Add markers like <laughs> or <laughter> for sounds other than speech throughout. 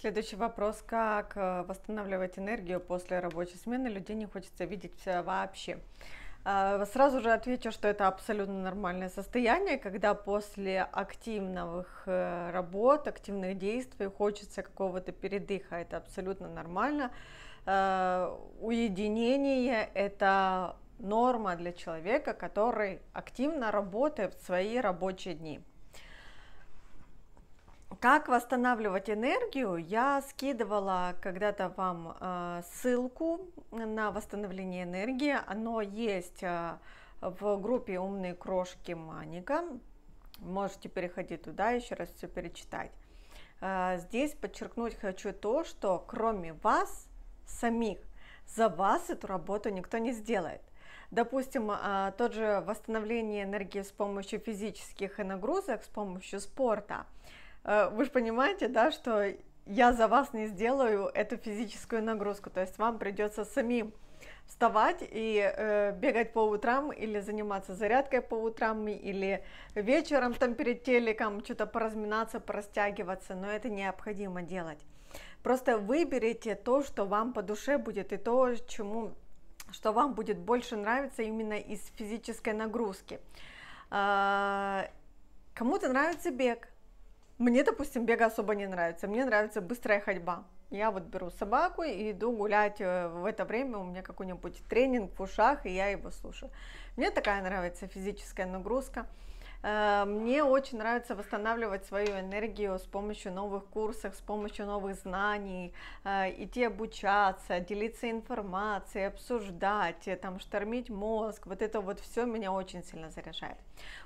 Следующий вопрос. Как э, восстанавливать энергию после рабочей смены? Людей не хочется видеть вообще. Э, сразу же отвечу, что это абсолютно нормальное состояние, когда после активных э, работ, активных действий хочется какого-то передыха. Это абсолютно нормально. Уединение – это норма для человека, который активно работает в свои рабочие дни. Как восстанавливать энергию? Я скидывала когда-то вам а, ссылку на восстановление энергии. Оно есть а, в группе «Умные крошки Маника». Можете переходить туда, еще раз все перечитать. А, здесь подчеркнуть хочу то, что кроме вас самих, за вас эту работу никто не сделает. Допустим, тот же восстановление энергии с помощью физических нагрузок, с помощью спорта – Э, вы же понимаете, да, что я за вас не сделаю эту физическую нагрузку, то есть вам придется самим вставать и э, бегать по утрам или заниматься зарядкой по утрам или вечером там перед телеком что-то поразминаться, порастягиваться, но это необходимо делать. Просто выберите то, что вам по душе будет и то, чему, что вам будет больше нравиться именно из физической нагрузки. Э, кому-то нравится бег, мне, допустим, бега особо не нравится. Мне нравится быстрая ходьба. Я вот беру собаку и иду гулять э, в это время, у меня какой-нибудь тренинг в ушах, и я его слушаю. Мне такая нравится физическая нагрузка. Э, мне очень нравится восстанавливать свою энергию с помощью новых курсов, с помощью новых знаний, э, идти обучаться, делиться информацией, обсуждать, там, штормить мозг. Вот это вот все меня очень сильно заряжает.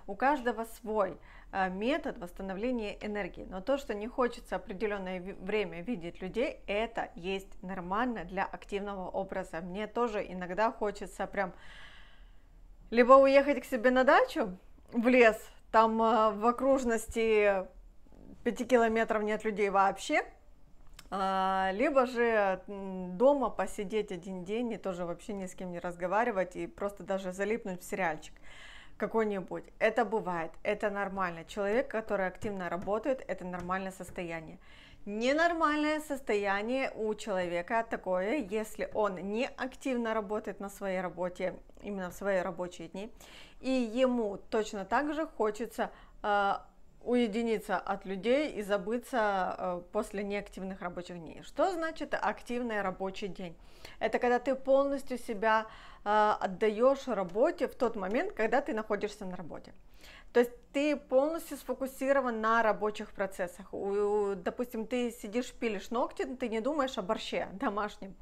У каждого свой а, метод восстановления энергии. Но то, что не хочется определенное время видеть людей, это есть нормально для активного образа. Мне тоже иногда хочется прям либо уехать к себе на дачу в лес, там а, в окружности 5 километров нет людей вообще, а, либо же дома посидеть один день и тоже вообще ни с кем не разговаривать и просто даже залипнуть в сериальчик какой-нибудь. Это бывает, это нормально. Человек, который активно работает, это нормальное состояние. Ненормальное состояние у человека такое, если он не активно работает на своей работе, именно в свои рабочие дни, и ему точно так же хочется а, уединиться от людей и забыться э, после неактивных рабочих дней. Что значит активный рабочий день? Это когда ты полностью себя э, отдаешь работе в тот момент, когда ты находишься на работе. То есть ты полностью сфокусирован на рабочих процессах. Допустим, ты сидишь, пилишь ногти, ты не думаешь о борще домашнем.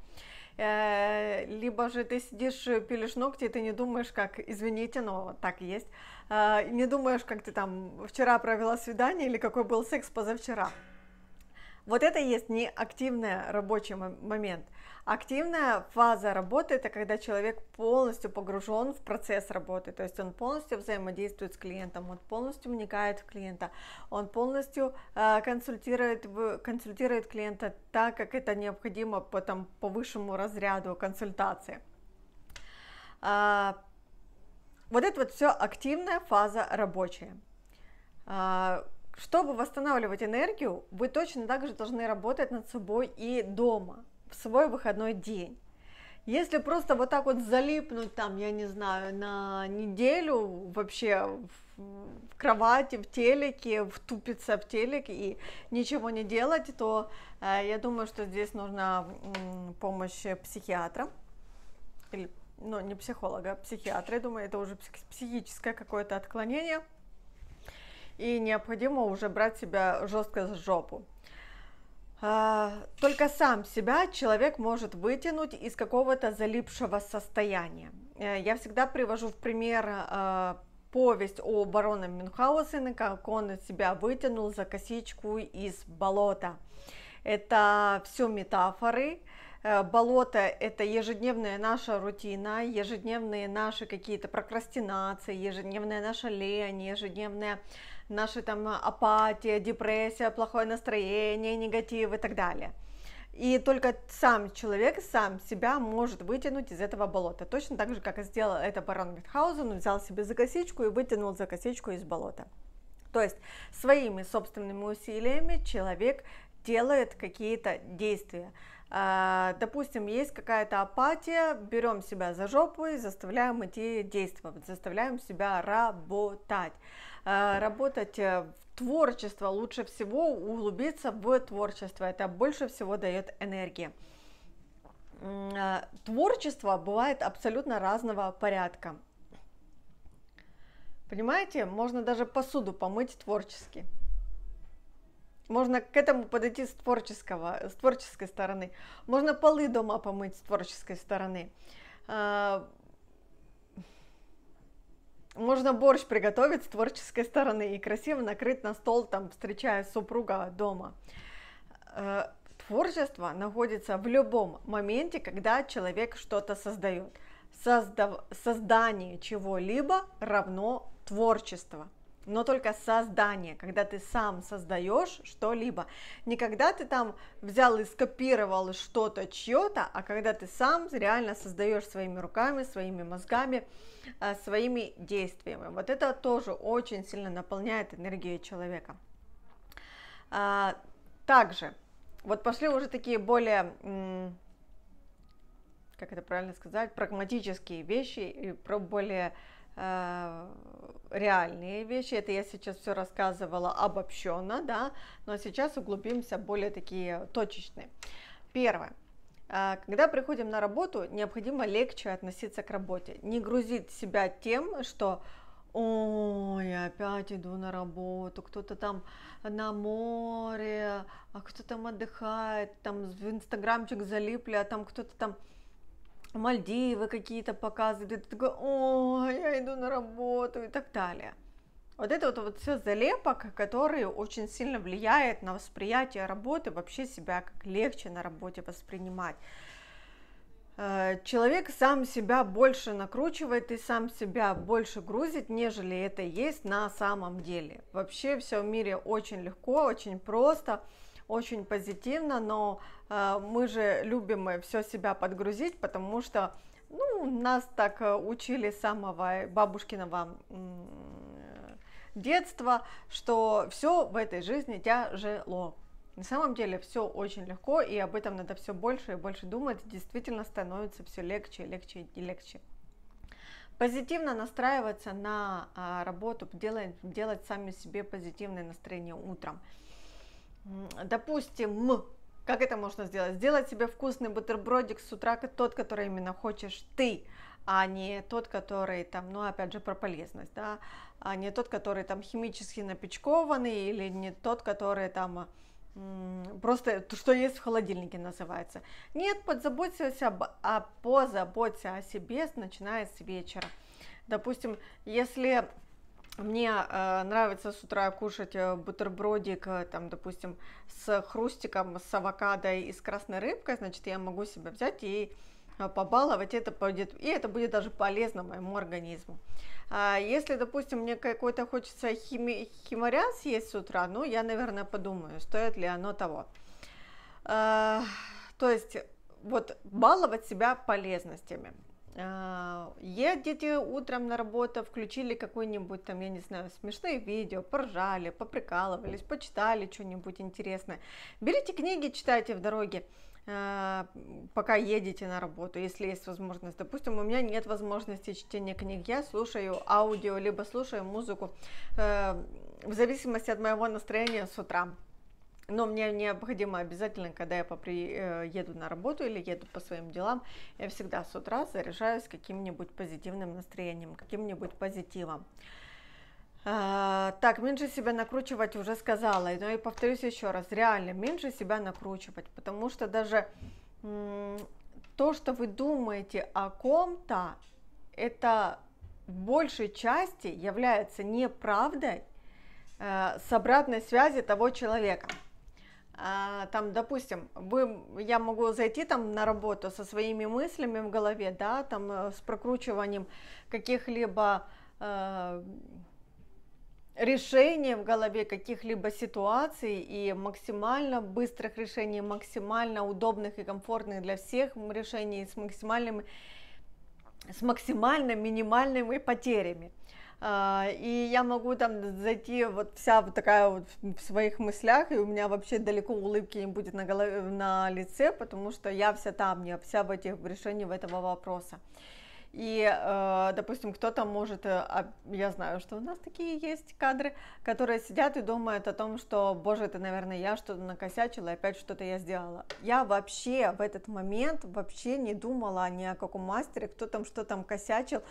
Э, либо же ты сидишь, э, пилишь ногти, и ты не думаешь, как, извините, но так есть, э, не думаешь, как ты там вчера провела свидание или какой был секс позавчера. Вот это и есть неактивный рабочий момент – Активная фаза работы – это когда человек полностью погружен в процесс работы, то есть он полностью взаимодействует с клиентом, он полностью вникает в клиента, он полностью э, консультирует, консультирует клиента так, как это необходимо по, там, по высшему разряду консультации. А, вот это вот все активная фаза рабочая. А, чтобы восстанавливать энергию, вы точно так же должны работать над собой и дома – в свой выходной день. Если просто вот так вот залипнуть там, я не знаю, на неделю вообще в кровати, в телеке, втупиться в телек и ничего не делать, то э, я думаю, что здесь нужна м, помощь психиатра. Или, ну, не психолога, а психиатра. Я думаю, это уже психическое какое-то отклонение. И необходимо уже брать себя жестко за жопу. А, только сам себя человек может вытянуть из какого-то залипшего состояния. Э, я всегда привожу в пример а, повесть о бароне Мюнхгаузене, как он себя вытянул за косичку из болота. Это все метафоры. Э, болото – это ежедневная наша рутина, ежедневные наши какие-то прокрастинации, ежедневная наша лень, ежедневная наша там а, апатия, депрессия, плохое настроение, негатив и так далее. И только сам человек, сам себя может вытянуть из этого болота. Точно так же, как и сделал это барон Мюнхгаузен, взял себе за косичку и вытянул за косичку из болота. То есть своими собственными усилиями человек делает какие-то действия. А, допустим, есть какая-то апатия, берем себя за жопу и заставляем идти действовать, заставляем себя работать. А, работать э, в творчество, лучше всего углубиться в творчество, это больше всего дает энергии. А, творчество бывает абсолютно разного порядка. Понимаете, можно даже посуду помыть творчески. Можно к этому подойти с, творческого, с творческой стороны. Можно полы дома помыть с творческой стороны. А, можно борщ приготовить с творческой стороны и красиво накрыть на стол, там, встречая супруга дома. А, творчество находится в любом моменте, когда человек что-то создает. Создав... Создание чего-либо равно творчеству но только создание, когда ты сам создаешь что-либо. Не когда ты там взял и скопировал что-то чье-то, а когда ты сам реально создаешь своими руками, своими мозгами, э, своими действиями. Вот это тоже очень сильно наполняет энергией человека. А, также, вот пошли уже такие более как это правильно сказать, прагматические вещи и про более Э, реальные вещи. Это я сейчас все рассказывала обобщенно, да, но сейчас углубимся более такие точечные. Первое. Э, когда приходим на работу, необходимо легче относиться к работе, не грузить себя тем, что о я опять иду на работу, кто-то там на море, а кто то там отдыхает, там в инстаграмчик залипли, а там кто-то там Мальдивы какие-то показывают, и ты такой, о, я иду на работу и так далее. Вот это вот, вот все залепок, который очень сильно влияет на восприятие работы, вообще себя как легче на работе воспринимать. Э, человек сам себя больше накручивает и сам себя больше грузит, нежели это есть на самом деле. Вообще все в мире очень легко, очень просто очень позитивно, но э, мы же любим э, все себя подгрузить, потому что ну, нас так э, учили с самого бабушкиного детства, что все в этой жизни тяжело. На самом деле все очень легко, и об этом надо все больше и больше думать. Действительно становится все легче, легче и легче. Позитивно настраиваться на а, работу, делать, делать сами себе позитивное настроение утром допустим, как это можно сделать? Сделать себе вкусный бутербродик с утра, тот, который именно хочешь ты, а не тот, который там, ну опять же про полезность, да, а не тот, который там химически напечкованный или не тот, который там просто то, что есть в холодильнике называется. Нет, подзаботься об, а позаботься о себе, начиная с вечера. Допустим, если мне э, нравится с утра кушать э, бутербродик, э, там, допустим, с хрустиком, с авокадо и с красной рыбкой, значит, я могу себя взять и э, побаловать, это будет, и это будет даже полезно моему организму. А если, допустим, мне какой-то хочется хими, химоря съесть с утра, ну, я, наверное, подумаю, стоит ли оно того. то есть, вот баловать себя полезностями. Едете а, утром на работу, включили какой-нибудь там, я не знаю, смешные видео, поржали, поприкалывались, почитали что-нибудь интересное. Берите книги, читайте в дороге а, пока едете на работу, если есть возможность. Допустим, у меня нет возможности чтения книг, я слушаю аудио, либо слушаю музыку, э, в зависимости от моего настроения с утра но мне необходимо обязательно, когда я приеду э, на работу или еду по своим делам, я всегда с утра заряжаюсь каким-нибудь позитивным настроением, каким-нибудь позитивом. А, так, меньше себя накручивать уже сказала, но и повторюсь еще раз, реально меньше себя накручивать, потому что даже то, что вы думаете о ком-то, это в большей части является неправдой э, с обратной связи того человека. А, там, допустим, вы, я могу зайти там на работу со своими мыслями в голове, да, там э, с прокручиванием каких-либо э, решений в голове, каких-либо ситуаций и максимально быстрых решений, максимально удобных и комфортных для всех решений с максимальными с максимально минимальными потерями. А, и я могу там зайти вот вся вот такая вот в своих мыслях, и у меня вообще далеко улыбки не будет на, голове, на лице, потому что я вся там, я вся в этих в решении этого вопроса. И, а, допустим, кто-то может, э, а, я знаю, что у нас такие есть кадры, которые сидят и думают о том, что, боже, это, наверное, я что-то накосячила, опять что-то я сделала. Я вообще в этот момент вообще не думала ни о каком мастере, кто там что там косячил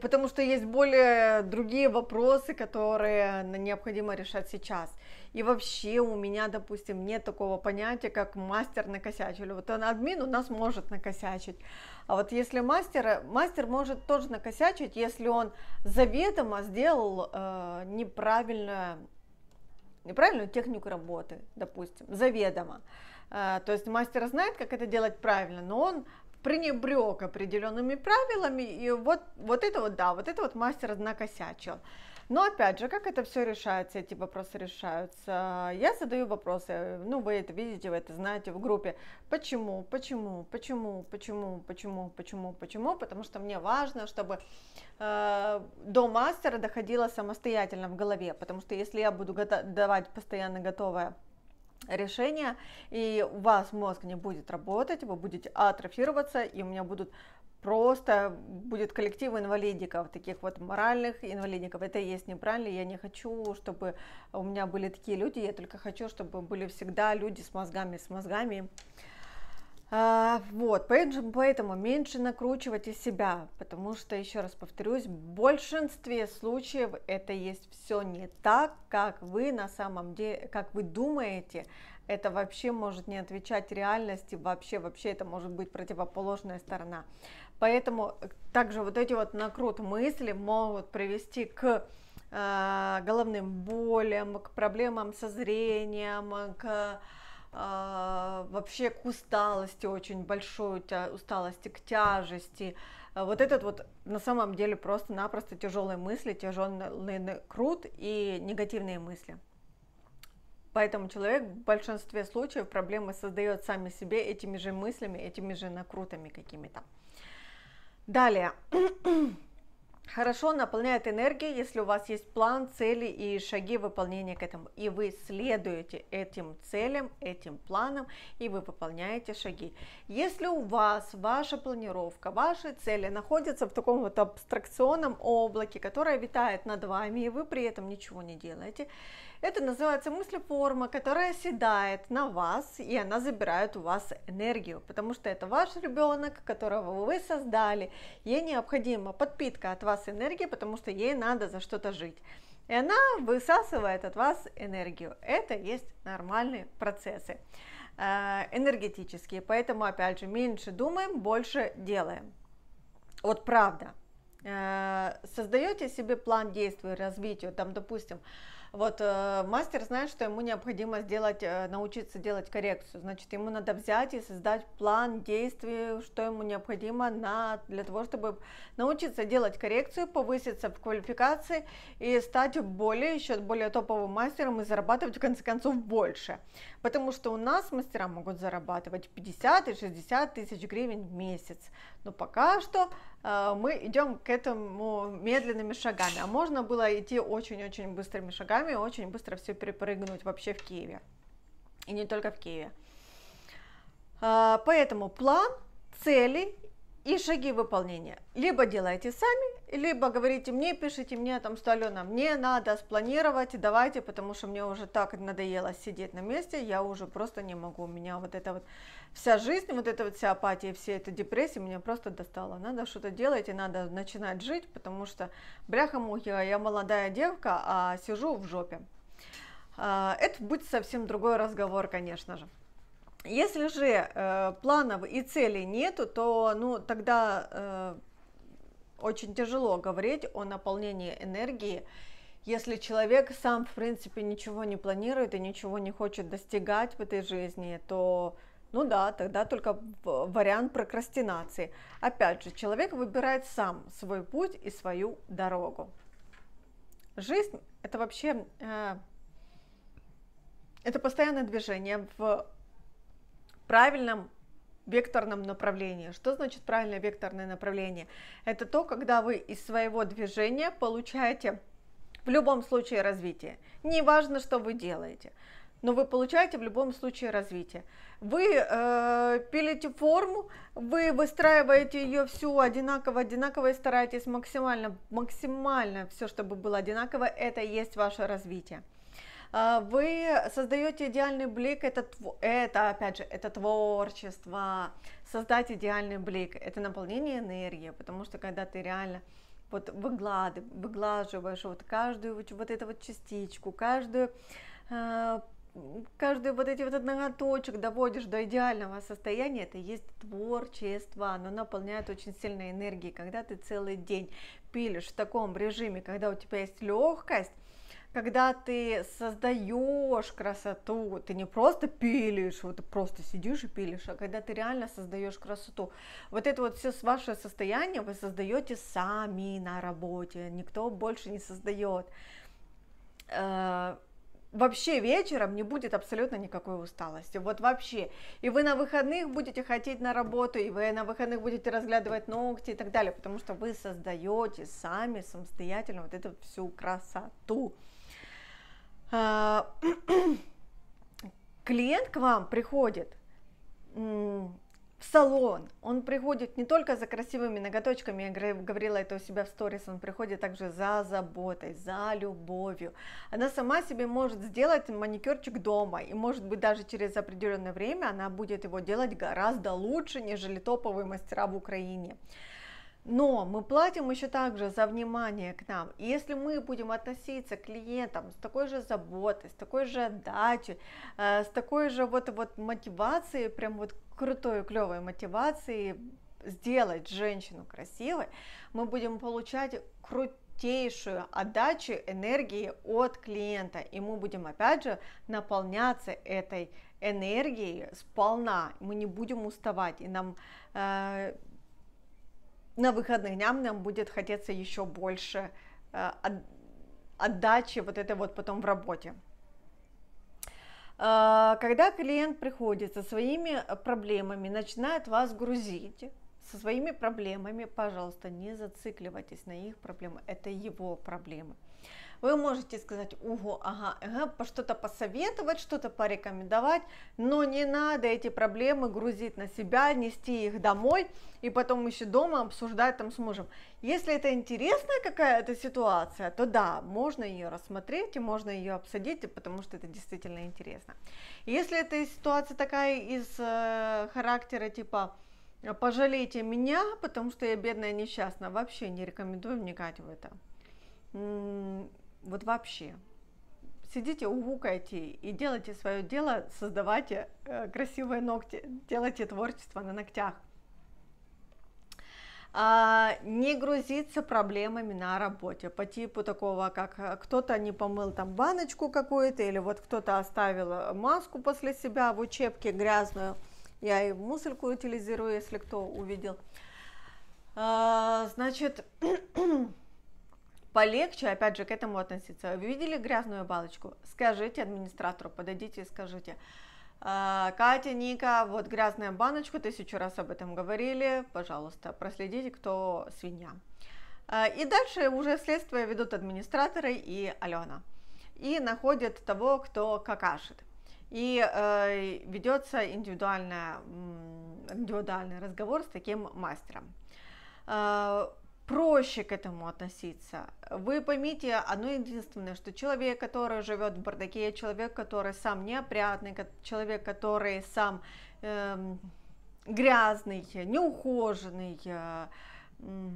потому что есть более другие вопросы, которые ну, необходимо решать сейчас. И вообще у меня, допустим, нет такого понятия, как мастер накосячил. Вот он админ у нас может накосячить. А вот если мастер, мастер может тоже накосячить, если он заведомо сделал э, неправильно неправильную технику работы, допустим, заведомо. Э, то есть мастер знает, как это делать правильно, но он пренебрег определенными правилами, и вот, вот это вот, да, вот это вот мастер накосячил. Но опять же, как это все решается, эти вопросы решаются? Я задаю вопросы, ну вы это видите, вы это знаете в группе. Почему, почему, почему, почему, почему, почему, почему? Потому что мне важно, чтобы э, до мастера доходило самостоятельно в голове. Потому что если я буду давать постоянно готовое решение, и у вас мозг не будет работать, вы будете атрофироваться, и у меня будут просто будет коллектив инвалидиков, таких вот моральных инвалидиков. Это и есть неправильно, я не хочу, чтобы у меня были такие люди, я только хочу, чтобы были всегда люди с мозгами, с мозгами, вот, поэтому, поэтому меньше накручивайте себя, потому что, еще раз повторюсь, в большинстве случаев это есть все не так, как вы на самом деле, как вы думаете, это вообще может не отвечать реальности, вообще, вообще это может быть противоположная сторона. Поэтому также вот эти вот накрут мысли могут привести к а, головным болям, к проблемам со зрением, к а, вообще к усталости очень большой, усталости к тяжести. А вот этот вот на самом деле просто-напросто тяжелые мысли, тяжелый крут и негативные мысли. Поэтому человек в большинстве случаев проблемы создает сами себе этими же мыслями, этими же накрутами какими-то. Далее хорошо наполняет энергией, если у вас есть план, цели и шаги выполнения к этому. И вы следуете этим целям, этим планам, и вы выполняете шаги. Если у вас ваша планировка, ваши цели находятся в таком вот абстракционном облаке, которое витает над вами, и вы при этом ничего не делаете, это называется мыслеформа, которая оседает на вас, и она забирает у вас энергию, потому что это ваш ребенок, которого вы создали. Ей необходима подпитка от вас энергии, потому что ей надо за что-то жить. И она высасывает от вас энергию. Это есть нормальные процессы э, энергетические. Поэтому, опять же, меньше думаем, больше делаем. Вот правда. Э, Создаете себе план действий, развития, там, допустим, вот э, мастер знает, что ему необходимо сделать, э, научиться делать коррекцию. Значит, ему надо взять и создать план действий, что ему необходимо на, для того, чтобы научиться делать коррекцию, повыситься в квалификации и стать более, еще более топовым мастером и зарабатывать в конце концов больше. Потому что у нас мастера могут зарабатывать 50 и 60 тысяч гривен в месяц. Но пока что э, мы идем к этому медленными шагами. А можно было идти очень-очень быстрыми шагами, очень быстро все перепрыгнуть вообще в Киеве. И не только в Киеве. А, поэтому план, цели и шаги выполнения. Либо делайте сами, либо говорите мне, пишите мне там Сталена, мне надо спланировать, давайте, потому что мне уже так надоело сидеть на месте, я уже просто не могу, у меня вот эта вот вся жизнь, вот эта вот вся апатия, вся эта депрессия меня просто достала. Надо что-то делать и надо начинать жить, потому что, бляха-мухи, а я молодая девка, а сижу в жопе. А, это будет совсем другой разговор, конечно же. Если же э, планов и целей нету, то ну, тогда э, очень тяжело говорить о наполнении энергии, если человек сам, в принципе, ничего не планирует и ничего не хочет достигать в этой жизни, то, ну да, тогда только вариант прокрастинации. Опять же, человек выбирает сам свой путь и свою дорогу. Жизнь – это вообще… Э, это постоянное движение в правильном векторном направлении. Что значит правильное векторное направление? Это то, когда вы из своего движения получаете в любом случае развитие. Не важно, что вы делаете, но вы получаете в любом случае развитие. Вы э, пилите форму, вы выстраиваете ее всю одинаково, одинаково и стараетесь максимально, максимально все, чтобы было одинаково, это и есть ваше развитие. А, вы создаете идеальный блик, это, это опять же, это творчество, создать идеальный блик, это наполнение энергии, потому что когда ты реально вот выглад, выглаживаешь вот каждую вот, вот эту вот частичку, каждую а, каждую вот эти вот ноготочек доводишь до идеального состояния, это есть творчество, оно наполняет очень сильной энергией, когда ты целый день пилишь в таком режиме, когда у тебя есть легкость, когда ты создаешь красоту, ты не просто пилишь, вот ты просто сидишь и пилишь, а когда ты реально создаешь красоту. Вот это вот все ваше состояние вы создаете сами на работе, никто больше не создает. Э, вообще вечером не будет абсолютно никакой усталости, вот вообще. И вы на выходных будете ходить на работу, и вы на выходных будете разглядывать ногти и так далее, потому что вы создаете сами самостоятельно вот эту всю красоту. А, <clears throat> клиент к вам приходит в салон, он приходит не только за красивыми ноготочками, я говорила это у себя в сторис, он приходит также за заботой, за любовью. Она сама себе может сделать маникюрчик дома, и может быть даже через определенное время она будет его делать гораздо лучше, нежели топовые мастера в Украине. Но мы платим еще также за внимание к нам. И если мы будем относиться к клиентам с такой же заботой, с такой же отдачей, э, с такой же вот, вот мотивацией, прям вот крутой, клевой мотивацией сделать женщину красивой, мы будем получать крутейшую отдачу энергии от клиента. И мы будем опять же наполняться этой энергией сполна. Мы не будем уставать. И нам э, на выходных днях нам будет хотеться еще больше э, отдачи вот это вот потом в работе. А, когда клиент приходит со своими проблемами, начинает вас грузить со своими проблемами, пожалуйста, не зацикливайтесь на их проблемы, это его проблемы. Вы можете сказать, угу, ага, ага что-то посоветовать, что-то порекомендовать, но не надо эти проблемы грузить на себя, нести их домой и потом еще дома обсуждать там с мужем. Если это интересная какая-то ситуация, то да, можно ее рассмотреть и можно ее обсудить, потому что это действительно интересно. Если эта ситуация такая из э, характера типа пожалейте меня, потому что я бедная несчастная", Вообще не рекомендую вникать в это. Вот вообще. Сидите, угукайте и делайте свое дело, создавайте э, красивые ногти, делайте творчество на ногтях. А, не грузиться проблемами на работе по типу такого, как э, кто-то не помыл там баночку какую-то, или вот кто-то оставил э, маску после себя в учебке грязную. Я и мусорку утилизирую, если кто увидел. А, значит, <clears throat> полегче, опять же, к этому относиться. Вы видели грязную балочку? Скажите администратору, подойдите и скажите. «А, Катя, Ника, вот грязная баночка, тысячу раз об этом говорили, пожалуйста, проследите, кто свинья. А, и дальше уже следствие ведут администраторы и Алена. И находят того, кто какашит. И э, ведется индивидуальный, индивидуальный разговор с таким мастером. А, проще к этому относиться. Вы поймите одно единственное, что человек, который живет в бардаке, человек, который сам неопрятный, человек, который сам э, грязный, неухоженный, э, э,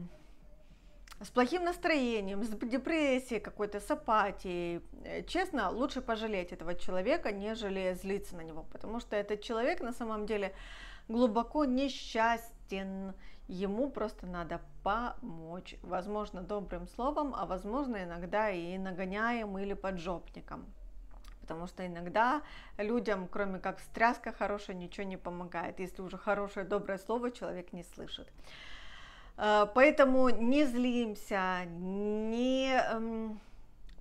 с плохим настроением, с депрессией какой-то, с апатией. Э, честно, лучше пожалеть этого человека, нежели злиться на него, потому что этот человек на самом деле глубоко несчастен, ему просто надо помочь. Возможно, добрым словом, а возможно, иногда и нагоняем или поджопником. Потому что иногда людям, кроме как встряска хорошая, ничего не помогает. Если уже хорошее, доброе слово человек не слышит. Э, поэтому не злимся, не эм,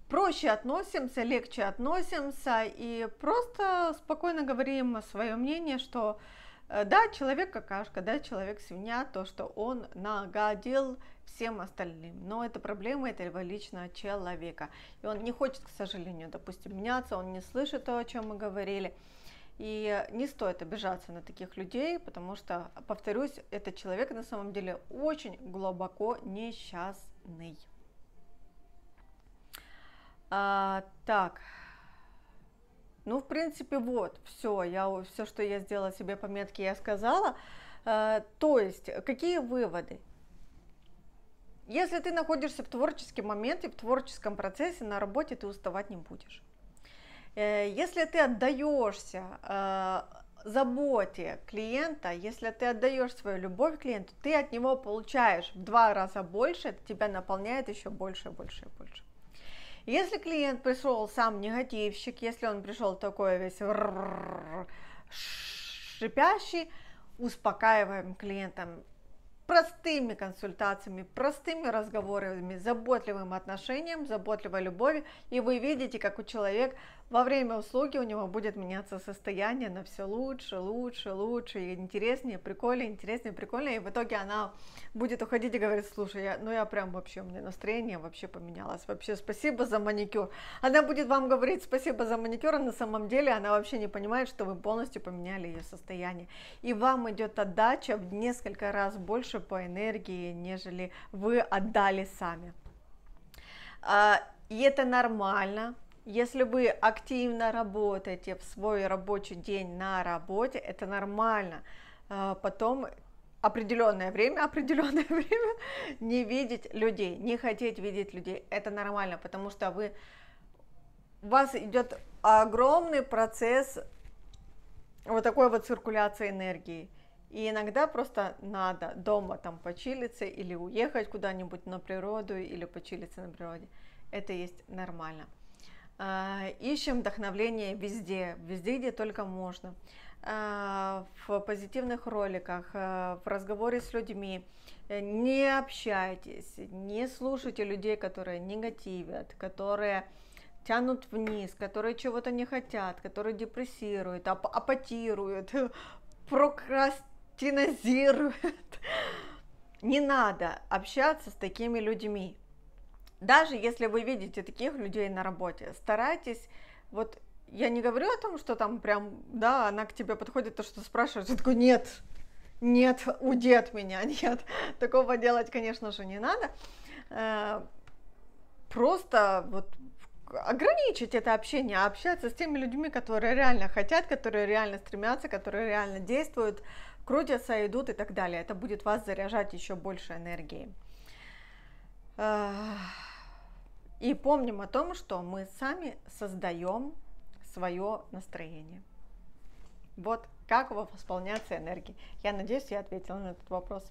проще относимся, легче относимся и просто спокойно говорим свое мнение, что Э, да, человек какашка, да, человек свинья, то, что он нагадил всем остальным. Но это проблема этого личного человека. И он не хочет, к сожалению, допустим, меняться, он не слышит то, о чем мы говорили. И не стоит обижаться на таких людей, потому что, повторюсь, этот человек на самом деле очень глубоко несчастный. А, так. Ну, в принципе, вот, все, я, все, что я сделала себе пометки, я сказала. Э, то есть, какие выводы? Если ты находишься в творческом моменте, в творческом процессе, на работе ты уставать не будешь. Э, если ты отдаешься э, заботе клиента, если ты отдаешь свою любовь клиенту, ты от него получаешь в два раза больше, это тебя наполняет еще больше, больше и больше. Если клиент пришел сам негативщик, если он пришел такой весь шипящий, успокаиваем клиентам простыми консультациями, простыми разговорами, заботливым отношением, заботливой любовью, и вы видите, как у человека во время услуги у него будет меняться состояние на все лучше, лучше, лучше, и интереснее, прикольнее, интереснее, прикольнее, и в итоге она будет уходить и говорит, слушай, я, ну я прям вообще, у меня настроение вообще поменялось, вообще спасибо за маникюр. Она будет вам говорить спасибо за маникюр, а на самом деле она вообще не понимает, что вы полностью поменяли ее состояние. И вам идет отдача в несколько раз больше больше по энергии, нежели вы отдали сами. А, и это нормально, если вы активно работаете в свой рабочий день на работе, это нормально. А, потом определенное время, <laughs> определенное время не видеть людей, не хотеть видеть людей, это нормально, потому что вы у вас идет огромный процесс вот такой вот циркуляции энергии. И иногда просто надо дома там почилиться или уехать куда-нибудь на природу или почилиться на природе. Это есть нормально. А, ищем вдохновление везде, везде, где только можно. А, в позитивных роликах, а, в разговоре с людьми. Э, не общайтесь, не слушайте людей, которые негативят, которые тянут вниз, которые чего-то не хотят, которые депрессируют, ап апатируют, <laughs> прокрастинируют тинозирует. Не надо общаться с такими людьми. Даже если вы видите таких людей на работе, старайтесь вот я не говорю о том, что там прям, да, она к тебе подходит, то, что спрашивает, ты такой, нет, нет, уйди от меня, <laughs> нет, такого делать, конечно же, не надо. Э, просто вот ограничить это общение, общаться с теми людьми, которые реально хотят, которые реально стремятся, которые реально действуют крутятся, идут и так далее. Это будет вас заряжать еще больше энергии. И помним о том, что мы сами создаем свое настроение. Вот как восполняться энергией. Я надеюсь, я ответила на этот вопрос.